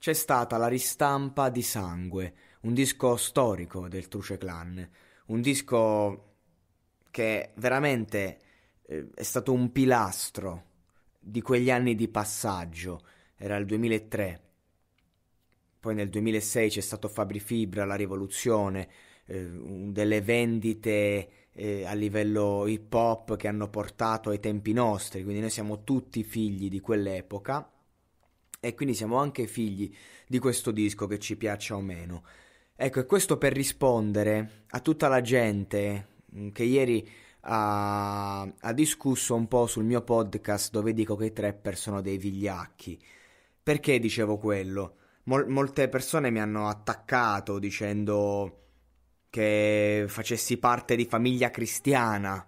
c'è stata la ristampa di Sangue, un disco storico del Truce Clan, un disco che veramente eh, è stato un pilastro di quegli anni di passaggio, era il 2003. Poi nel 2006 c'è stato Fabri Fibra, la rivoluzione, eh, delle vendite eh, a livello hip hop che hanno portato ai tempi nostri, quindi noi siamo tutti figli di quell'epoca e quindi siamo anche figli di questo disco che ci piaccia o meno. Ecco, e questo per rispondere a tutta la gente mm, che ieri ha, ha, discusso un po' sul mio podcast dove dico che i trapper sono dei vigliacchi. Perché dicevo quello? Mol- molte persone mi hanno attaccato dicendo che facessi parte di famiglia cristiana,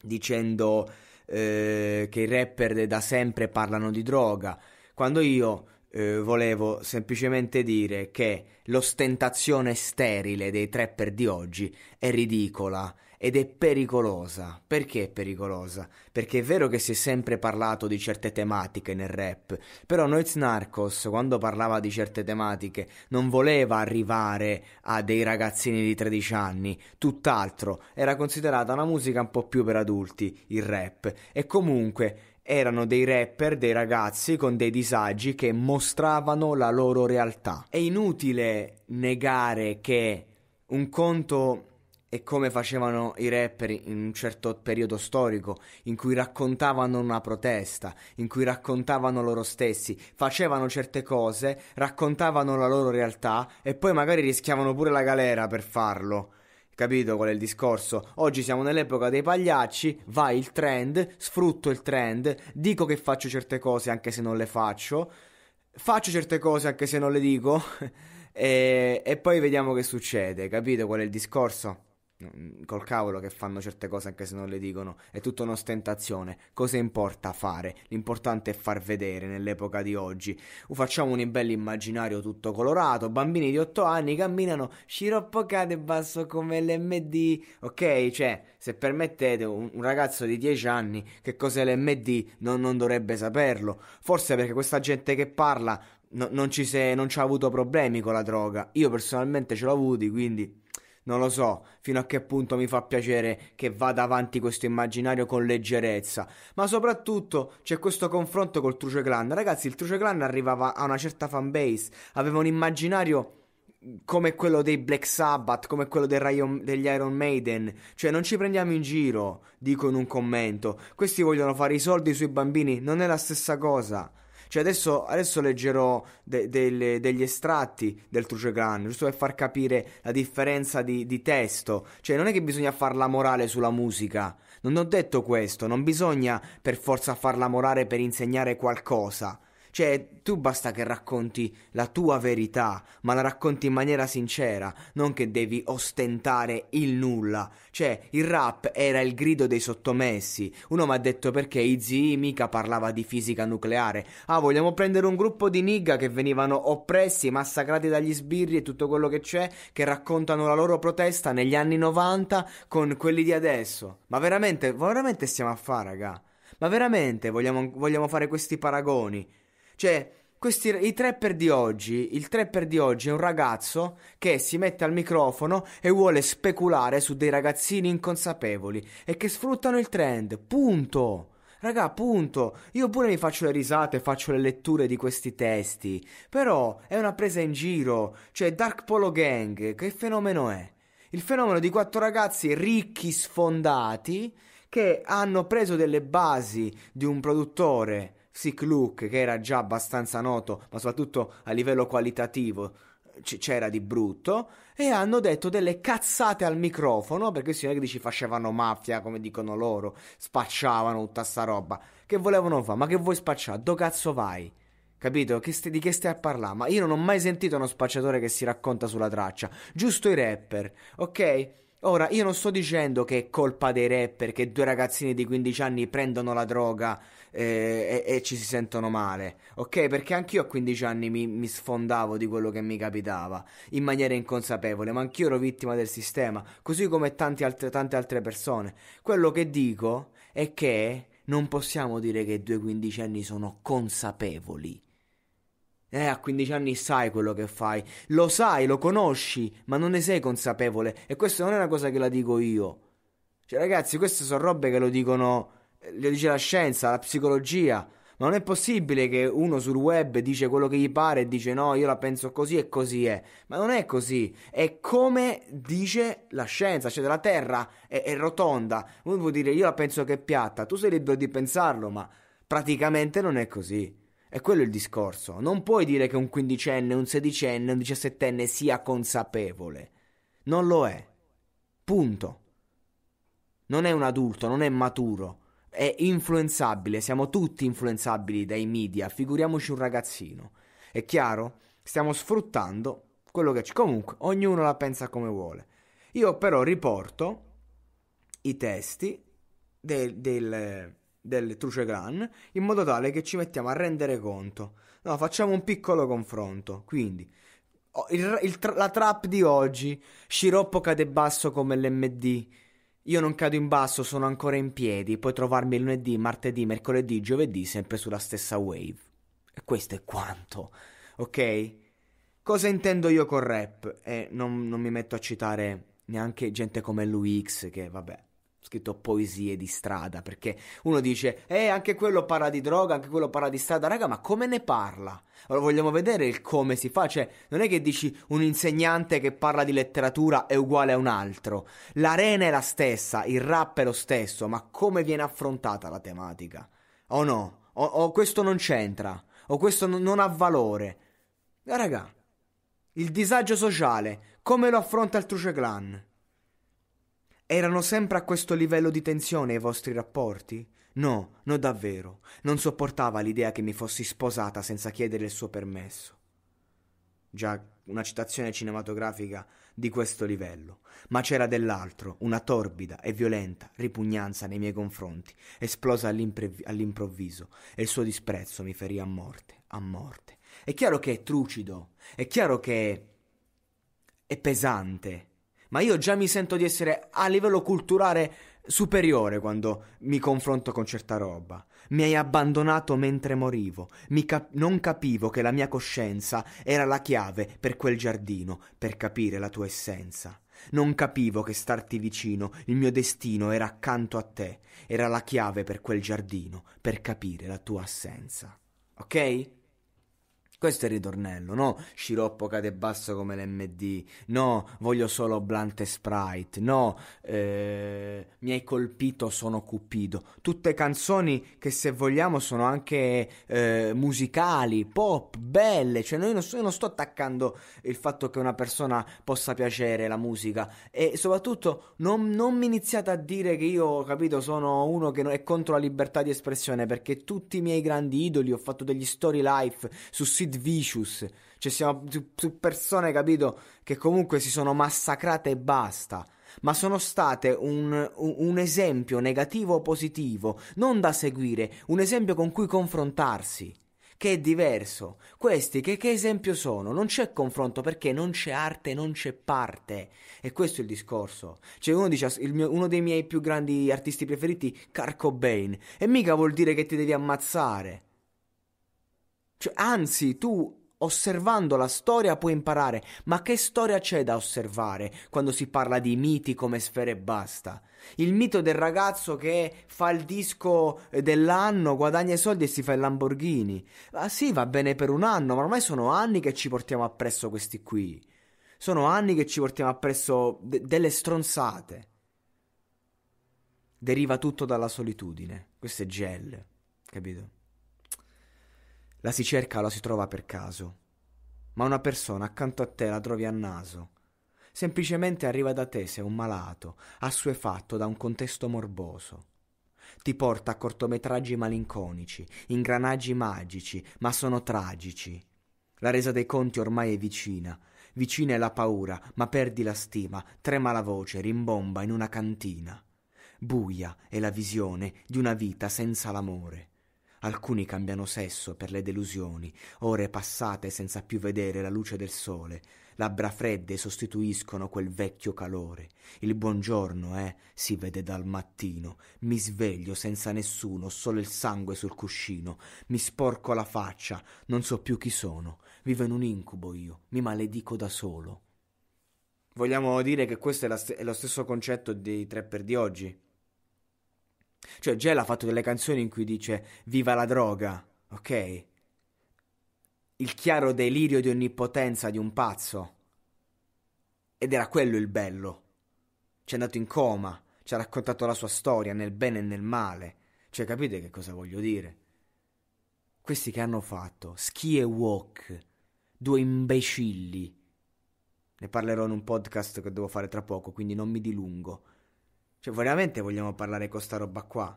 dicendo eh, che i rapper da sempre parlano di droga. Quando io eh, volevo semplicemente dire che l'ostentazione sterile dei trapper di oggi è ridicola ed è pericolosa. Perché è pericolosa? Perché è vero che si è sempre parlato di certe tematiche nel rap, però Noiz Narcos quando parlava di certe tematiche non voleva arrivare a dei ragazzini di 13 anni, tutt'altro, era considerata una musica un po' più per adulti, il rap. E comunque erano dei rapper, dei ragazzi con dei disagi che mostravano la loro realtà. È inutile negare che un conto è come facevano i rapper in un certo periodo storico, in cui raccontavano una protesta, in cui raccontavano loro stessi, facevano certe cose, raccontavano la loro realtà e poi magari rischiavano pure la galera per farlo. Capito qual è il discorso? Oggi siamo nell'epoca dei pagliacci, vai il trend, sfrutto il trend, dico che faccio certe cose anche se non le faccio, faccio certe cose anche se non le dico e, e poi vediamo che succede, capito qual è il discorso? Mm, col cavolo che fanno certe cose anche se non le dicono, è tutta un'ostentazione. Cosa importa fare? L'importante è far vedere nell'epoca di oggi. O facciamo un bel immaginario tutto colorato, bambini di 8 anni camminano sciroppo cade basso come l'MD. Ok, cioè, se permettete un, un ragazzo di 10 anni che cos'è l'MD non, non dovrebbe saperlo. Forse perché questa gente che parla no, non ci ha avuto problemi con la droga. Io personalmente ce l'ho avuti, quindi non lo so fino a che punto mi fa piacere che vada avanti questo immaginario con leggerezza, ma soprattutto c'è questo confronto col Truce Clan. Ragazzi, il Truce Clan arrivava a una certa fanbase, aveva un immaginario come quello dei Black Sabbath, come quello Rayon, degli Iron Maiden. Cioè, non ci prendiamo in giro, dico in un commento. Questi vogliono fare i soldi sui bambini, non è la stessa cosa. Cioè adesso, adesso leggerò de- de- degli estratti del Truce Clan, giusto per far capire la differenza di-, di testo. Cioè non è che bisogna fare la morale sulla musica. Non ho detto questo, non bisogna per forza la morale per insegnare qualcosa. Cioè, tu basta che racconti la tua verità, ma la racconti in maniera sincera, non che devi ostentare il nulla. Cioè, il rap era il grido dei sottomessi. Uno mi ha detto perché Izzy mica parlava di fisica nucleare. Ah, vogliamo prendere un gruppo di nigga che venivano oppressi, massacrati dagli sbirri e tutto quello che c'è, che raccontano la loro protesta negli anni 90 con quelli di adesso. Ma veramente, veramente stiamo a fare, raga? Ma veramente vogliamo, vogliamo fare questi paragoni? Cioè, questi, i trapper di oggi, il trapper di oggi è un ragazzo che si mette al microfono e vuole speculare su dei ragazzini inconsapevoli e che sfruttano il trend. Punto. Raga, punto. Io pure mi faccio le risate, faccio le letture di questi testi. Però è una presa in giro. Cioè, Dark Polo Gang, che fenomeno è? Il fenomeno di quattro ragazzi ricchi, sfondati, che hanno preso delle basi di un produttore Sick Look, che era già abbastanza noto, ma soprattutto a livello qualitativo c- c'era di brutto, e hanno detto delle cazzate al microfono, perché questi negri ci facevano mafia, come dicono loro, spacciavano tutta sta roba, che volevano fare, ma che vuoi spacciare? Do cazzo vai? Capito? Che st- di che stai a parlare? Ma io non ho mai sentito uno spacciatore che si racconta sulla traccia, giusto i rapper, ok? Ora, io non sto dicendo che è colpa dei rapper che due ragazzini di 15 anni prendono la droga eh, e, e, ci si sentono male, ok? Perché anch'io a 15 anni mi, mi, sfondavo di quello che mi capitava in maniera inconsapevole, ma anch'io ero vittima del sistema, così come alt- tante altre persone. Quello che dico è che non possiamo dire che i due quindicenni sono consapevoli eh, a 15 anni sai quello che fai, lo sai, lo conosci, ma non ne sei consapevole. E questa non è una cosa che la dico io. Cioè, ragazzi, queste sono robe che lo dicono, eh, lo dice la scienza, la psicologia. Ma non è possibile che uno sul web dice quello che gli pare e dice no, io la penso così e così è. Ma non è così. È come dice la scienza, cioè la Terra è, è rotonda. Uno può dire io la penso che è piatta, tu sei libero di pensarlo, ma praticamente non è così. E quello è il discorso. Non puoi dire che un quindicenne, un sedicenne, un diciassettenne sia consapevole. Non lo è. Punto. Non è un adulto, non è maturo. È influenzabile, siamo tutti influenzabili dai media, figuriamoci un ragazzino. È chiaro? Stiamo sfruttando quello che c'è. Comunque, ognuno la pensa come vuole. Io però riporto i testi del, del del Truce Clan in modo tale che ci mettiamo a rendere conto. No, facciamo un piccolo confronto. Quindi, il, il, la trap di oggi, Sciroppo cade basso come l'MD. Io non cado in basso, sono ancora in piedi. Puoi trovarmi lunedì, martedì, mercoledì, giovedì, sempre sulla stessa wave. E questo è quanto, ok? Cosa intendo io con rap? E eh, non, non mi metto a citare neanche gente come Luix, che vabbè scritto poesie di strada, perché uno dice, eh, anche quello parla di droga, anche quello parla di strada, raga, ma come ne parla? Allora vogliamo vedere il come si fa, cioè non è che dici un insegnante che parla di letteratura è uguale a un altro, l'arena è la stessa, il rap è lo stesso, ma come viene affrontata la tematica? O no? O, o questo non c'entra? O questo non, non ha valore? Raga, il disagio sociale, come lo affronta il Truce Clan? Erano sempre a questo livello di tensione i vostri rapporti? No, no davvero. Non sopportava l'idea che mi fossi sposata senza chiedere il suo permesso. Già una citazione cinematografica di questo livello, ma c'era dell'altro, una torbida e violenta ripugnanza nei miei confronti, esplosa all'improvviso, e il suo disprezzo mi ferì a morte, a morte. È chiaro che è trucido, è chiaro che è pesante, ma io già mi sento di essere a livello culturale superiore quando mi confronto con certa roba. Mi hai abbandonato mentre morivo, cap- non capivo che la mia coscienza era la chiave per quel giardino, per capire la tua essenza. Non capivo che starti vicino, il mio destino era accanto a te, era la chiave per quel giardino, per capire la tua assenza. Ok? Questo è il ritornello, no? Sciroppo cade basso come l'MD, no? Voglio solo Blunt e Sprite, no? Eh, mi hai colpito, sono Cupido. Tutte canzoni che se vogliamo sono anche eh, musicali, pop, belle. Cioè, non, io non sto attaccando il fatto che una persona possa piacere la musica. E soprattutto non, non mi iniziate a dire che io, capito, sono uno che è contro la libertà di espressione perché tutti i miei grandi idoli, ho fatto degli story life su siti Sid Vicious, cioè siamo su persone, capito, che comunque si sono massacrate e basta ma sono state un, un, esempio negativo o positivo, non da seguire, un esempio con cui confrontarsi, che è diverso. Questi che, che esempio sono? Non c'è confronto perché non c'è arte, non c'è parte. E questo è il discorso. Cioè uno dice, mio, uno dei miei più grandi artisti preferiti, Carco Bane, e mica vuol dire che ti devi ammazzare. Cioè, anzi, tu osservando la storia puoi imparare, ma che storia c'è da osservare quando si parla di miti come sfere e basta? Il mito del ragazzo che fa il disco eh, dell'anno, guadagna i soldi e si fa il Lamborghini. Ah sì, va bene per un anno, ma ormai sono anni che ci portiamo appresso questi qui. Sono anni che ci portiamo appresso de- delle stronzate. Deriva tutto dalla solitudine. Questo è gel, capito? La si cerca o la si trova per caso. Ma una persona accanto a te la trovi a naso. Semplicemente arriva da te se è un malato, assuefatto da un contesto morboso. Ti porta a cortometraggi malinconici, ingranaggi magici, ma sono tragici. La resa dei conti ormai è vicina. Vicina è la paura, ma perdi la stima, trema la voce, rimbomba in una cantina. Buia è la visione di una vita senza l'amore. Alcuni cambiano sesso per le delusioni, ore passate senza più vedere la luce del sole, labbra fredde sostituiscono quel vecchio calore. Il buongiorno, eh, si vede dal mattino. Mi sveglio senza nessuno, solo il sangue sul cuscino. Mi sporco la faccia, non so più chi sono. Vivo in un incubo io, mi maledico da solo. Vogliamo dire che questo è, st- è lo stesso concetto dei tre per di oggi? Cioè, Gela ha fatto delle canzoni in cui dice viva la droga, ok? Il chiaro delirio di onnipotenza di un pazzo. Ed era quello il bello. Ci è andato in coma, ci ha raccontato la sua storia nel bene e nel male. Cioè, capite che cosa voglio dire? Questi che hanno fatto, Ski e Walk, due imbecilli. Ne parlerò in un podcast che devo fare tra poco, quindi non mi dilungo cioè, veramente vogliamo parlare con sta roba qua?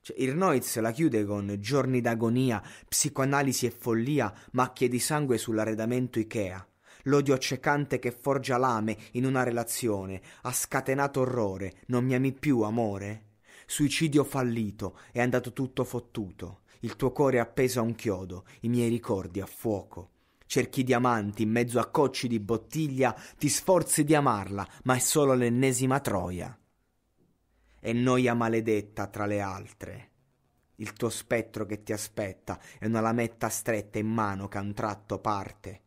Cioè, il Noiz la chiude con giorni d'agonia, psicoanalisi e follia, macchie di sangue sull'arredamento Ikea. L'odio accecante che forgia lame in una relazione ha scatenato orrore, non mi ami più, amore? Suicidio fallito, è andato tutto fottuto. Il tuo cuore è appeso a un chiodo, i miei ricordi a fuoco. Cerchi diamanti in mezzo a cocci di bottiglia, ti sforzi di amarla, ma è solo l'ennesima troia e noia maledetta tra le altre. Il tuo spettro che ti aspetta è una lametta stretta in mano che a un tratto parte.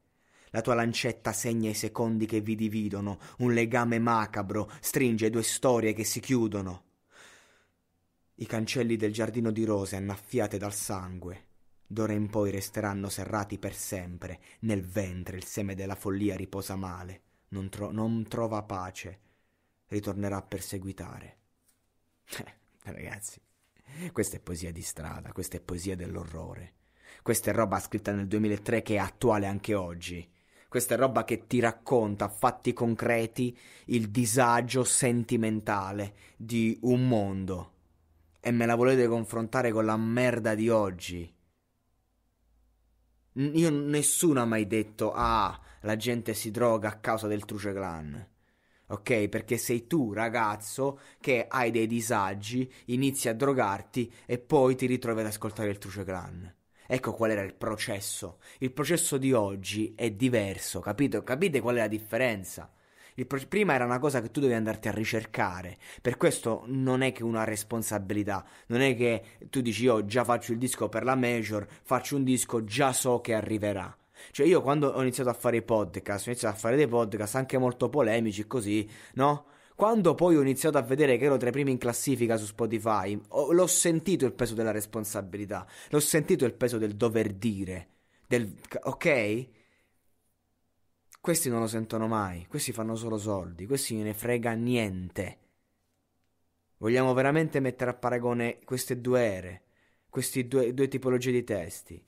La tua lancetta segna i secondi che vi dividono, un legame macabro stringe due storie che si chiudono. I cancelli del giardino di rose annaffiate dal sangue, d'ora in poi resteranno serrati per sempre, nel ventre il seme della follia riposa male, non, tro- non trova pace, ritornerà a perseguitare. Eh, ragazzi, questa è poesia di strada, questa è poesia dell'orrore. Questa è roba scritta nel 2003 che è attuale anche oggi. Questa è roba che ti racconta a fatti concreti il disagio sentimentale di un mondo. E me la volete confrontare con la merda di oggi. N- io nessuno ha mai detto, ah, la gente si droga a causa del Truce Clan ok? Perché sei tu, ragazzo, che hai dei disagi, inizi a drogarti e poi ti ritrovi ad ascoltare il Truce Clan. Ecco qual era il processo. Il processo di oggi è diverso, capito? Capite qual è la differenza? Pro- prima era una cosa che tu dovevi andarti a ricercare, per questo non è che una responsabilità, non è che tu dici io già faccio il disco per la major, faccio un disco, già so che arriverà. Cioè io quando ho iniziato a fare i podcast, ho iniziato a fare dei podcast anche molto polemici così, no? Quando poi ho iniziato a vedere che ero tra i primi in classifica su Spotify, ho, l'ho sentito il peso della responsabilità, l'ho sentito il peso del dover dire, del ok? Questi non lo sentono mai, questi fanno solo soldi, questi non ne frega niente. Vogliamo veramente mettere a paragone queste due ere, queste due, due tipologie di testi?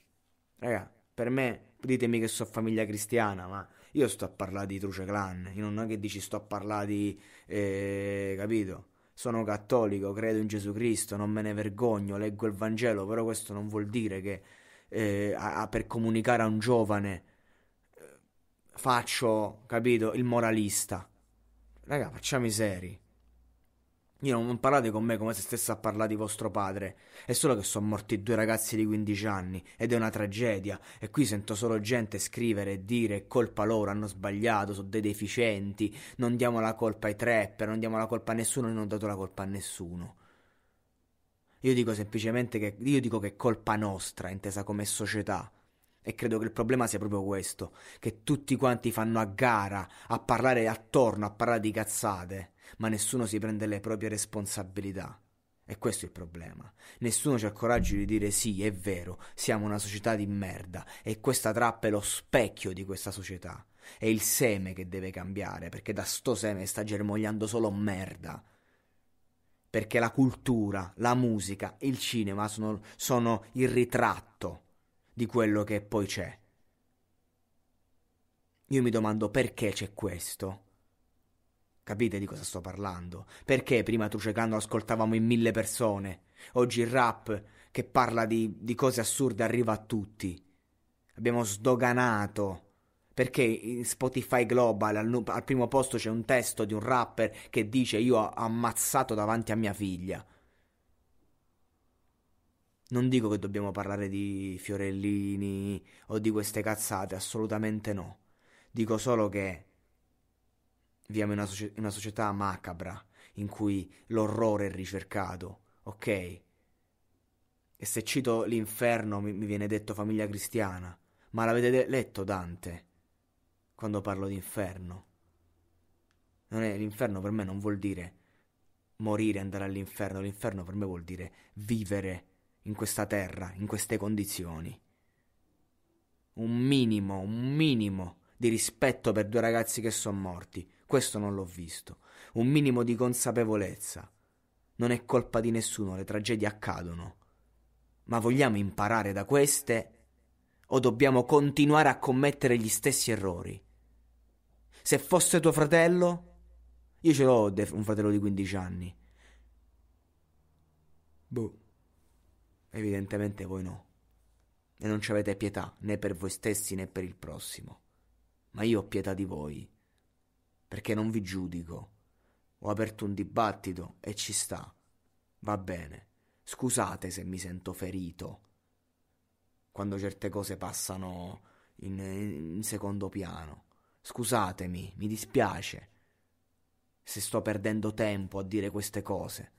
Raga, per me, ditemi che sono famiglia cristiana, ma io sto a parlare di Truce Clan, io non è che dici sto a parlare di... Eh, capito? Sono cattolico, credo in Gesù Cristo, non me ne vergogno, leggo il Vangelo, però questo non vuol dire che eh, a, a, per comunicare a un giovane eh, faccio, capito, il moralista. Raga, facciamo i seri. Io non, non parlate con me come se stesse a parlare di vostro padre. È solo che sono morti due ragazzi di 15 anni ed è una tragedia. E qui sento solo gente scrivere e dire è colpa loro, hanno sbagliato, sono dei deficienti. Non diamo la colpa ai trapper, non diamo la colpa a nessuno, non ho dato la colpa a nessuno. Io dico semplicemente che io dico che è colpa nostra, intesa come società. E credo che il problema sia proprio questo, che tutti quanti fanno a gara, a parlare attorno, a parlare di cazzate, ma nessuno si prende le proprie responsabilità. E questo è il problema. Nessuno c'ha il coraggio di dire sì, è vero, siamo una società di merda e questa trappa è lo specchio di questa società. È il seme che deve cambiare, perché da sto seme sta germogliando solo merda perché la cultura, la musica, il cinema sono, sono, il ritratto di quello che poi c'è. Io mi domando perché c'è questo. Capite di cosa sto parlando? Perché prima Trucecando ascoltavamo in mille persone? Oggi il rap che parla di, di cose assurde arriva a tutti. Abbiamo sdoganato. Perché in Spotify Global al, al primo posto c'è un testo di un rapper che dice io ho ammazzato davanti a mia figlia. Non dico che dobbiamo parlare di fiorellini o di queste cazzate, assolutamente no. Dico solo che viviamo in una, soci- una società macabra in cui l'orrore è ricercato, ok? E se cito l'inferno mi, mi viene detto famiglia cristiana, ma l'avete de- letto Dante quando parlo di inferno? È, l'inferno per me non vuol dire morire, andare all'inferno, l'inferno per me vuol dire vivere in questa terra, in queste condizioni. Un minimo, un minimo di rispetto per due ragazzi che sono morti, questo non l'ho visto. Un minimo di consapevolezza. Non è colpa di nessuno, le tragedie accadono. Ma vogliamo imparare da queste o dobbiamo continuare a commettere gli stessi errori? Se fosse tuo fratello, io ce l'ho un fratello di 15 anni. Boh. Evidentemente voi no. E non ci avete pietà né per voi stessi né per il prossimo. Ma io ho pietà di voi, perché non vi giudico. Ho aperto un dibattito e ci sta. Va bene. Scusate se mi sento ferito. Quando certe cose passano in, in secondo piano. Scusatemi, mi dispiace se sto perdendo tempo a dire queste cose.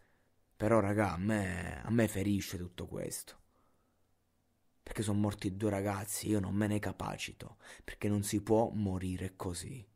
Però, raga, a me, a me ferisce tutto questo. Perché sono morti due ragazzi, io non me ne capacito, perché non si può morire così.